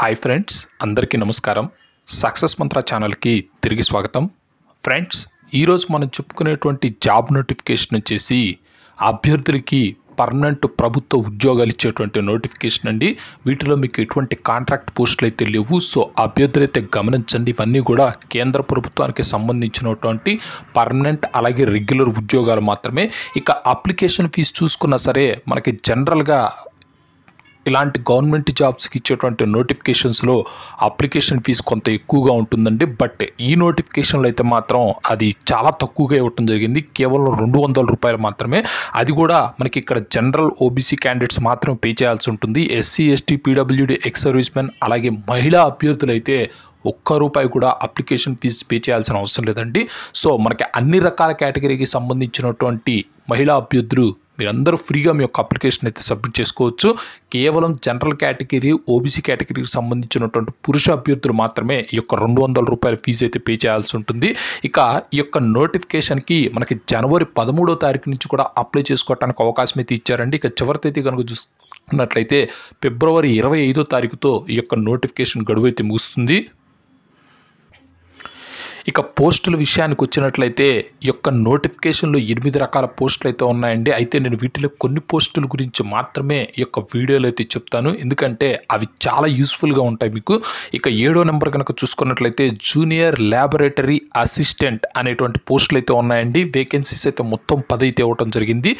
hi friends అందరికీ నమస్కారం success మంత్ర ఛానల్కి తిరిగి స్వాగతం ఫ్రెండ్స్ ఈరోజు మనం చెప్పుకునేటువంటి జాబ్ నోటిఫికేషన్ వచ్చేసి అభ్యర్థులకి పర్మనెంట్ ప్రభుత్వ ఉద్యోగాలు ఇచ్చేటువంటి నోటిఫికేషన్ అండి వీటిలో మీకు ఎటువంటి కాంట్రాక్ట్ పోస్టులు అయితే లేవు సో అభ్యర్థులైతే గమనించండి ఇవన్నీ కూడా కేంద్ర ప్రభుత్వానికి సంబంధించినటువంటి పర్మనెంట్ అలాగే రెగ్యులర్ ఉద్యోగాలు మాత్రమే ఇక అప్లికేషన్ ఫీజు చూసుకున్నా సరే మనకి జనరల్గా ఇలాంటి గవర్నమెంట్ జాబ్స్కి ఇచ్చేటువంటి నోటిఫికేషన్స్లో అప్లికేషన్ ఫీజు కొంత ఎక్కువగా ఉంటుందండి బట్ ఈ నోటిఫికేషన్లో అయితే మాత్రం అది చాలా తక్కువగా ఇవ్వటం జరిగింది కేవలం రెండు వందల రూపాయలు మాత్రమే అది కూడా మనకి ఇక్కడ జనరల్ ఓబీసీ క్యాండిడేట్స్ మాత్రం పే చేయాల్సి ఉంటుంది SC ST PWD ex servicemen అలాగే మహిళా అభ్యర్థులు అయితే ఒక్క రూపాయి కూడా అప్లికేషన్ ఫీజు పే చేయాల్సిన అవసరం లేదండి సో మనకి అన్ని రకాల కేటగిరీకి సంబంధించినటువంటి మహిళా అభ్యర్థులు మీరందరూ ఫ్రీగా మీ యొక్క అప్లికేషన్ అయితే సబ్మిట్ చేసుకోవచ్చు కేవలం జనరల్ కేటగిరీ ఓబీసీ కేటగిరీకి సంబంధించినటువంటి పురుష అభ్యర్థులు మాత్రమే ఈ యొక్క రెండు వందల రూపాయల ఫీజు అయితే పే చేయాల్సి ఉంటుంది ఇక ఈ యొక్క నోటిఫికేషన్కి మనకి జనవరి పదమూడో తారీఖు నుంచి కూడా అప్లై చేసుకోవడానికి అవకాశం అయితే ఇచ్చారండి ఇక చివరి తేదీ కనుక చూసుకున్నట్లయితే ఫిబ్రవరి ఇరవై ఐదో తారీఖుతో ఈ యొక్క నోటిఫికేషన్ గడువు అయితే ముగుస్తుంది ఇక పోస్టుల విషయానికి వచ్చినట్లయితే ఈ యొక్క నోటిఫికేషన్లో ఎనిమిది రకాల పోస్టులు అయితే ఉన్నాయండి అయితే నేను వీటిలో కొన్ని పోస్టుల గురించి మాత్రమే ఈ యొక్క వీడియోలో అయితే చెప్తాను ఎందుకంటే అవి చాలా యూస్ఫుల్గా ఉంటాయి మీకు ఇక ఏడో నెంబర్ కనుక చూసుకున్నట్లయితే జూనియర్ ల్యాబొరేటరీ అసిస్టెంట్ అనేటువంటి పోస్టులు అయితే ఉన్నాయండి వేకెన్సీస్ అయితే మొత్తం పది అయితే ఇవ్వడం జరిగింది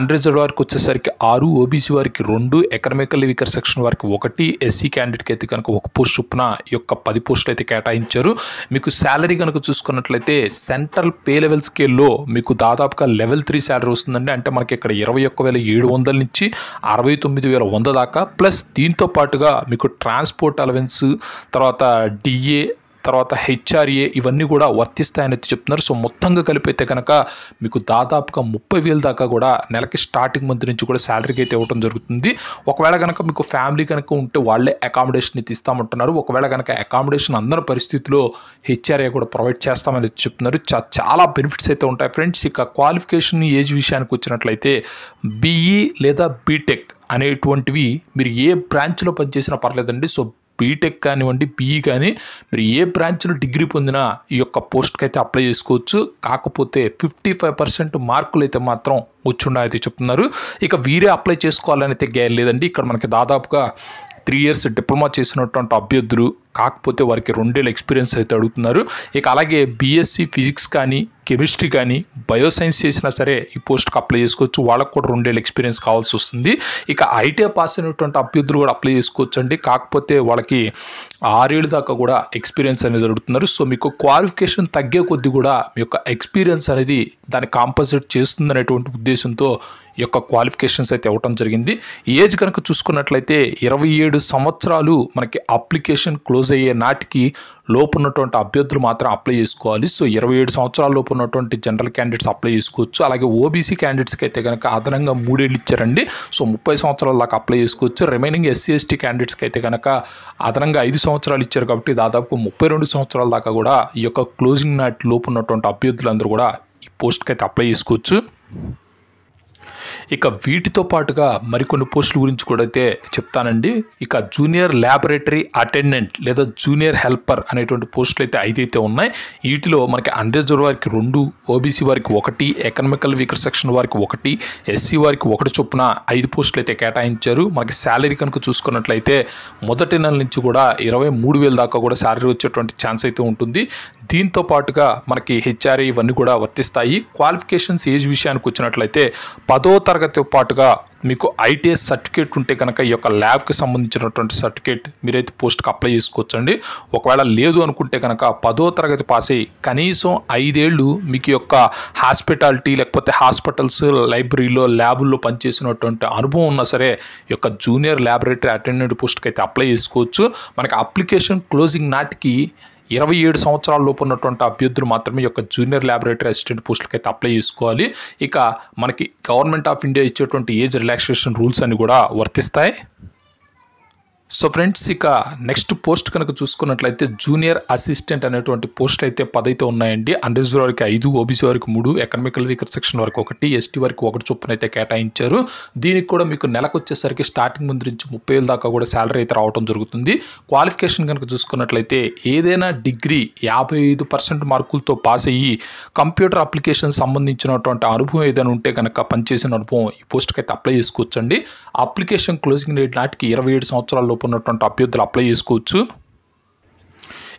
అన్రిజర్వ్ వారికి వచ్చేసరికి ఆరు ఓబీసీ వారికి రెండు ఎకనామికల్ వికర్ సెక్షన్ వారికి ఒకటి ఎస్సీ క్యాండిడేట్కి అయితే కనుక ఒక పోస్ట్ చొప్పున ఈ యొక్క పది పోస్టులు అయితే కేటాయించారు మీకు శాలరీ కనుక కనుక చూసుకున్నట్లయితే సెంట్రల్ పే లెవెల్ స్కేల్లో మీకు దాదాపుగా లెవెల్ త్రీ శాలరీ వస్తుందండి అంటే మనకి ఇక్కడ ఇరవై ఒక్క వేల ఏడు వందల నుంచి అరవై తొమ్మిది వేల వంద దాకా ప్లస్ దీంతో పాటుగా మీకు ట్రాన్స్పోర్ట్ అలవెన్స్ తర్వాత డిఏ తర్వాత హెచ్ఆర్ఏ ఇవన్నీ కూడా వర్తిస్తాయని చెప్తున్నారు సో మొత్తంగా కలిపైతే కనుక మీకు దాదాపుగా ముప్పై వేల దాకా కూడా నెలకి స్టార్టింగ్ మంత్ నుంచి కూడా శాలరీకి అయితే ఇవ్వడం జరుగుతుంది ఒకవేళ కనుక మీకు ఫ్యామిలీ కనుక ఉంటే వాళ్ళే అకామిడేషన్ అయితే ఇస్తామంటున్నారు ఒకవేళ కనుక అకామిడేషన్ అందరి పరిస్థితుల్లో హెచ్ఆర్ఏ కూడా ప్రొవైడ్ చేస్తామని చెప్తున్నారు చాలా బెనిఫిట్స్ అయితే ఉంటాయి ఫ్రెండ్స్ ఇక క్వాలిఫికేషన్ ఏజ్ విషయానికి వచ్చినట్లయితే బీఈ లేదా బీటెక్ అనేటువంటివి మీరు ఏ బ్రాంచ్లో పనిచేసినా పర్లేదండి సో బీటెక్ కానివ్వండి పీఈ e కానీ మీరు ఏ బ్రాంచ్లో డిగ్రీ పొందినా ఈ యొక్క పోస్ట్కి అయితే అప్లై చేసుకోవచ్చు కాకపోతే ఫిఫ్టీ ఫైవ్ పర్సెంట్ మార్కులు అయితే మాత్రం వచ్చిండా అయితే చెప్తున్నారు ఇక వీరే అప్లై చేసుకోవాలని అయితే లేదండి ఇక్కడ మనకి దాదాపుగా త్రీ ఇయర్స్ డిప్లొమా చేసినటువంటి అభ్యర్థులు కాకపోతే వారికి రెండేళ్ళు ఎక్స్పీరియన్స్ అయితే అడుగుతున్నారు ఇక అలాగే బీఎస్సీ ఫిజిక్స్ కానీ కెమిస్ట్రీ కానీ బయోసైన్స్ చేసినా సరే ఈ పోస్ట్కి అప్లై చేసుకోవచ్చు వాళ్ళకు కూడా రెండేళ్ళు ఎక్స్పీరియన్స్ కావాల్సి వస్తుంది ఇక ఐటీఐ పాస్ అయినటువంటి అభ్యర్థులు కూడా అప్లై చేసుకోవచ్చు అండి కాకపోతే వాళ్ళకి ఆరేళ్ళు దాకా కూడా ఎక్స్పీరియన్స్ అనేది అడుగుతున్నారు సో మీకు క్వాలిఫికేషన్ తగ్గే కొద్ది కూడా మీ యొక్క ఎక్స్పీరియన్స్ అనేది దాన్ని కాంపన్సేట్ చేస్తుంది అనేటువంటి ఉద్దేశంతో ఈ యొక్క క్వాలిఫికేషన్స్ అయితే ఇవ్వటం జరిగింది ఏజ్ కనుక చూసుకున్నట్లయితే ఇరవై ఏడు సంవత్సరాలు మనకి అప్లికేషన్ క్లోజ్ క్లోజ్ అయ్యే నాటికి లోపు ఉన్నటువంటి అభ్యర్థులు మాత్రం అప్లై చేసుకోవాలి సో ఇరవై ఏడు సంవత్సరాల లోపు ఉన్నటువంటి జనరల్ క్యాండిడేట్స్ అప్లై చేసుకోవచ్చు అలాగే ఓబీసీ క్యాండిడేట్స్కి అయితే కనుక అదనంగా మూడేళ్ళు ఇచ్చారండి సో ముప్పై సంవత్సరాల దాకా అప్లై చేసుకోవచ్చు రిమైనింగ్ ఎస్సీ ఎస్టీ క్యాండిడేట్స్కి అయితే కనుక అదనంగా ఐదు సంవత్సరాలు ఇచ్చారు కాబట్టి దాదాపు ముప్పై రెండు సంవత్సరాల దాకా కూడా ఈ యొక్క క్లోజింగ్ నాటి లోపు ఉన్నటువంటి అభ్యర్థులందరూ కూడా ఈ పోస్ట్కి అయితే అప్లై చేసుకోవచ్చు ఇక వీటితో పాటుగా మరికొన్ని పోస్టుల గురించి కూడా అయితే చెప్తానండి ఇక జూనియర్ ల్యాబొరేటరీ అటెండెంట్ లేదా జూనియర్ హెల్పర్ అనేటువంటి పోస్టులు అయితే ఐదైతే ఉన్నాయి వీటిలో మనకి అన్రిజర్వ్ వారికి రెండు ఓబీసీ వారికి ఒకటి ఎకనామికల్ వీకర్ సెక్షన్ వారికి ఒకటి ఎస్సీ వారికి ఒకటి చొప్పున ఐదు పోస్టులు అయితే కేటాయించారు మనకి శాలరీ కనుక చూసుకున్నట్లయితే మొదటి నెల నుంచి కూడా ఇరవై మూడు వేల దాకా కూడా శాలరీ వచ్చేటువంటి ఛాన్స్ అయితే ఉంటుంది దీంతో పాటుగా మనకి హెచ్ఆర్ఏ ఇవన్నీ కూడా వర్తిస్తాయి క్వాలిఫికేషన్స్ ఏజ్ విషయానికి వచ్చినట్లయితే పదో తరగతి పాటుగా మీకు ఐటీఎస్ సర్టిఫికేట్ ఉంటే కనుక ఈ యొక్క ల్యాబ్కి సంబంధించినటువంటి సర్టిఫికేట్ మీరైతే పోస్ట్కి అప్లై చేసుకోవచ్చండి ఒకవేళ లేదు అనుకుంటే కనుక పదో తరగతి పాస్ అయ్యి కనీసం ఐదేళ్ళు మీకు యొక్క హాస్పిటాలిటీ లేకపోతే హాస్పిటల్స్ లైబ్రరీలో ల్యాబుల్లో పనిచేసినటువంటి అనుభవం ఉన్నా సరే ఈ యొక్క జూనియర్ ల్యాబొరేటరీ అటెండెంట్ పోస్ట్కి అయితే అప్లై చేసుకోవచ్చు మనకి అప్లికేషన్ క్లోజింగ్ నాటికి ఇరవై ఏడు సంవత్సరాల లోపు ఉన్నటువంటి అభ్యర్థులు మాత్రమే యొక్క జూనియర్ ల్యాబొరేటరీ అసిస్టెంట్ పోస్టులకి అయితే అప్లై చేసుకోవాలి ఇక మనకి గవర్నమెంట్ ఆఫ్ ఇండియా ఇచ్చేటువంటి ఏజ్ రిలాక్సేషన్ రూల్స్ అని కూడా వర్తిస్తాయి సో ఫ్రెండ్స్ ఇక నెక్స్ట్ పోస్ట్ కనుక చూసుకున్నట్లయితే జూనియర్ అసిస్టెంట్ అనేటువంటి పోస్టులు అయితే పదైతే ఉన్నాయండి అన్రిజర్వ్ వారికి ఐదు ఓబీసీ వారికి మూడు ఎకనామికల్ వీకర్ సెక్షన్ వరకు ఒకటి ఎస్టీ వరకు ఒకటి చొప్పున అయితే కేటాయించారు దీనికి కూడా మీకు నెలకు వచ్చేసరికి స్టార్టింగ్ ముందు నుంచి ముప్పై వేల దాకా కూడా శాలరీ అయితే రావడం జరుగుతుంది క్వాలిఫికేషన్ కనుక చూసుకున్నట్లయితే ఏదైనా డిగ్రీ యాభై ఐదు పర్సెంట్ మార్కులతో పాస్ అయ్యి కంప్యూటర్ అప్లికేషన్ సంబంధించినటువంటి అనుభవం ఏదైనా ఉంటే కనుక పనిచేసిన అనుభవం ఈ పోస్ట్కి అయితే అప్లై చేసుకోవచ్చండి అప్లికేషన్ క్లోజింగ్ డేట్ నాటికి ఇరవై ఏడు సంవత్సరాల్లో ఉన్నటువంటి అభ్యర్థులు అప్లై చేసుకోవచ్చు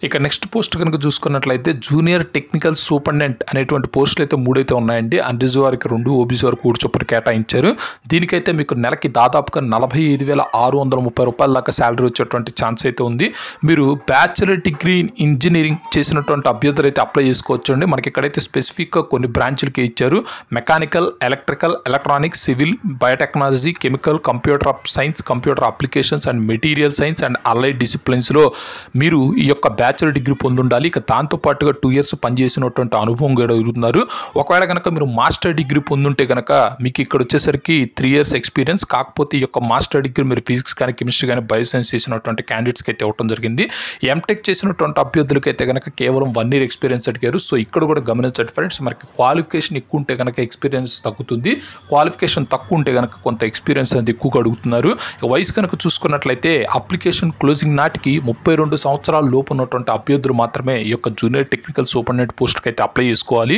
ఇక నెక్స్ట్ పోస్ట్ కనుక చూసుకున్నట్లయితే జూనియర్ టెక్నికల్ సూపర్డెంట్ అనేటువంటి పోస్టులు అయితే మూడైతే ఉన్నాయండి అన్రిజు వారికి రెండు ఓబీసీ వారికి కూడి చొప్పున కేటాయించారు దీనికైతే మీకు నెలకి దాదాపుగా నలభై ఐదు వేల ఆరు వందల ముప్పై రూపాయల దాకా శాలరీ వచ్చేటువంటి ఛాన్స్ అయితే ఉంది మీరు బ్యాచిలర్ డిగ్రీ ఇన్ ఇంజనీరింగ్ చేసినటువంటి అభ్యర్థులు అయితే అప్లై చేసుకోవచ్చు అండి మనకి ఇక్కడైతే స్పెసిఫిక్గా కొన్ని బ్రాంచ్లకి ఇచ్చారు mechanical electrical electronics civil biotechnology chemical computer science computer applications and material science and allied డిసిప్లిన్స్లో మీరు ఈ యొక్క బ్యాచ్ బ్యాచులర్ డిగ్రీ ఉండాలి ఇక దాంతో పాటుగా టూ ఇయర్స్ పనిచేసినటువంటి అనుభవం కూడా ఎదుగుతున్నారు ఒకవేళ కనుక మీరు మాస్టర్ డిగ్రీ పొందుంటే కనుక మీకు ఇక్కడ వచ్చేసరికి త్రీ ఇయర్స్ ఎక్స్పీరియన్స్ కాకపోతే ఈ యొక్క మాస్టర్ డిగ్రీ మీరు ఫిజిక్స్ కానీ కెమిస్ట్రీ కానీ బయోసైన్స్ చేసినటువంటి క్యాండిడేట్స్కి అయితే ఇవ్వడం జరిగింది ఎంటెక్ చేసినటువంటి అభ్యర్థులకి అయితే కనుక కేవలం వన్ ఇయర్ ఎక్స్పీరియన్స్ అడిగారు సో ఇక్కడ కూడా గమనించండి ఫ్రెండ్స్ మనకి క్వాలిఫికేషన్ ఎక్కువ ఉంటే కనుక ఎక్స్పీరియన్స్ తగ్గుతుంది క్వాలిఫికేషన్ తక్కువ ఉంటే కనుక కొంత ఎక్స్పీరియన్స్ అనేది ఎక్కువగా అడుగుతున్నారు వయసు కనుక చూసుకున్నట్లయితే అప్లికేషన్ క్లోజింగ్ నాటికి ముప్పై రెండు సంవత్సరాల లోపు ఉన్నటువంటి ఉన్నటువంటి అభ్యర్థులు మాత్రమే ఈ యొక్క జూనియర్ టెక్నికల్ సూపరింటెండెంట్ పోస్ట్కి అయితే అప్లై చేసుకోవాలి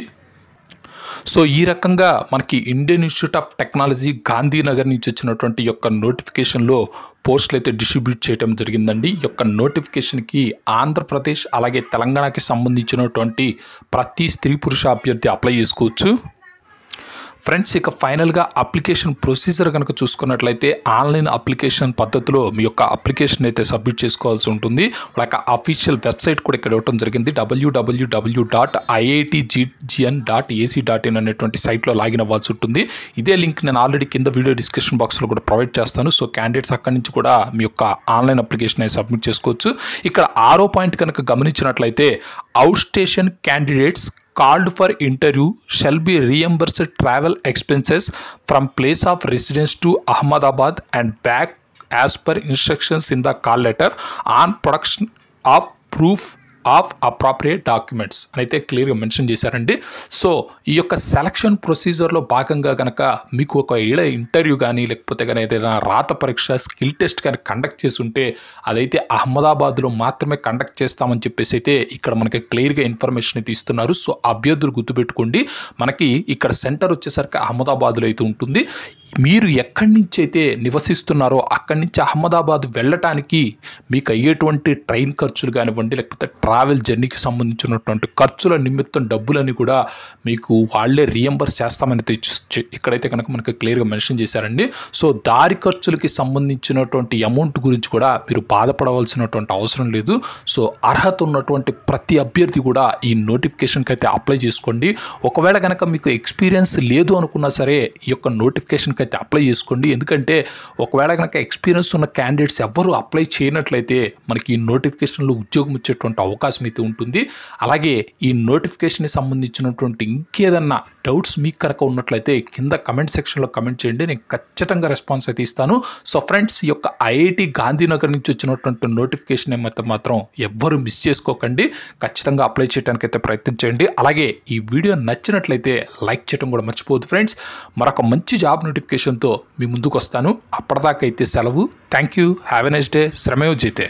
సో ఈ రకంగా మనకి Indian institute of technology Gandhinagar నుంచి వచ్చినటువంటి యొక్క నోటిఫికేషన్లో పోస్టులు అయితే డిస్ట్రిబ్యూట్ చేయడం జరిగిందండి ఈ యొక్క నోటిఫికేషన్కి ఆంధ్రప్రదేశ్ అలాగే తెలంగాణకి సంబంధించినటువంటి ప్రతి స్త్రీ పురుష అభ్యర్థి అప్లై చేసుకోవచ్చు ఫ్రెండ్స్ ఇక ఫైనల్గా అప్లికేషన్ ప్రొసీజర్ కనుక చూసుకున్నట్లయితే ఆన్లైన్ అప్లికేషన్ పద్ధతిలో మీ యొక్క అప్లికేషన్ అయితే సబ్మిట్ చేసుకోవాల్సి ఉంటుంది వాళ్ళ అఫీషియల్ వెబ్సైట్ కూడా ఇక్కడ ఇవ్వడం జరిగింది WWW dot IIT GN dot AC dot in అనేటువంటి సైట్లో లాగిన్ అవ్వాల్సి ఉంటుంది ఇదే లింక్ నేను ఆల్రెడీ కింద వీడియో డిస్క్రిప్షన్ బాక్స్లో కూడా ప్రొవైడ్ చేస్తాను సో క్యాండిడేట్స్ అక్కడి నుంచి కూడా మీ యొక్క ఆన్లైన్ అప్లికేషన్ అయితే సబ్మిట్ చేసుకోవచ్చు ఇక్కడ ఆరో పాయింట్ కనుక గమనించినట్లయితే outstation candidates called for interview shall be reimbursed travel expenses from place of residence to Ahmedabad and back as per instructions in the call letter on production of proof of appropriate documents అని అయితే క్లియర్గా mention చేశారండి so ఈ యొక్క selection ప్రొసీజర్లో భాగంగా కనుక మీకు ఒక ఏళ్ళ ఇంటర్వ్యూ కానీ లేకపోతే కానీ ఏదైనా రాత పరీక్ష స్కిల్ టెస్ట్ కానీ కండక్ట్ చేస్తుంటే అదైతే అహ్మదాబాద్లో మాత్రమే కండక్ట్ చేస్తామని చెప్పేసి అయితే ఇక్కడ మనకి క్లియర్గా ఇన్ఫర్మేషన్ అయితే ఇస్తున్నారు సో అభ్యర్థులు గుర్తుపెట్టుకోండి మనకి ఇక్కడ సెంటర్ వచ్చేసరికి అహ్మదాబాద్లో అయితే ఉంటుంది మీరు ఎక్కడి నుంచి అయితే నివసిస్తున్నారో అక్కడి నుంచి అహ్మదాబాద్ వెళ్ళటానికి మీకు అయ్యేటువంటి ట్రైన్ ఖర్చులు కానివ్వండి లేకపోతే ట్రావెల్ జర్నీకి సంబంధించినటువంటి ఖర్చుల నిమిత్తం డబ్బులని కూడా మీకు వాళ్ళే రియంబర్స్ చేస్తామని ఇక్కడైతే కనుక మనకు క్లియర్గా మెన్షన్ చేశారండి సో దారి ఖర్చులకి సంబంధించినటువంటి అమౌంట్ గురించి కూడా మీరు బాధపడవలసినటువంటి అవసరం లేదు సో అర్హత ఉన్నటువంటి ప్రతి అభ్యర్థి కూడా ఈ నోటిఫికేషన్కి అయితే అప్లై చేసుకోండి ఒకవేళ కనుక మీకు ఎక్స్పీరియన్స్ లేదు అనుకున్నా సరే ఈ యొక్క నోటిఫికేషన్ అయితే అప్లై చేసుకోండి ఎందుకంటే ఒకవేళ కనుక ఎక్స్పీరియన్స్ ఉన్న క్యాండిడేట్స్ ఎవరు అప్లై చేయనట్లయితే మనకి ఈ నోటిఫికేషన్లో ఉద్యోగం వచ్చేటువంటి అవకాశం అయితే ఉంటుంది అలాగే ఈ నోటిఫికేషన్కి సంబంధించినటువంటి ఇంకేదన్నా డౌట్స్ మీకు కనుక ఉన్నట్లయితే కింద కమెంట్ సెక్షన్లో కమెంట్ చేయండి నేను ఖచ్చితంగా రెస్పాన్స్ అయితే ఇస్తాను సో ఫ్రెండ్స్ ఈ యొక్క ఐఐటి గాంధీనగర్ నుంచి వచ్చినటువంటి నోటిఫికేషన్ ఏమైతే మాత్రం ఎవ్వరూ మిస్ చేసుకోకండి ఖచ్చితంగా అప్లై చేయడానికి అయితే ప్రయత్నించండి అలాగే ఈ వీడియో నచ్చినట్లయితే లైక్ చేయడం కూడా మర్చిపోదు ఫ్రెండ్స్ మరొక మంచి జాబ్ నోటిఫికేషన్ నోటిఫికేషన్తో మీ ముందుకు వస్తాను అప్పటిదాకైతే సెలవు thank you have a nice day శ్రమయోజితే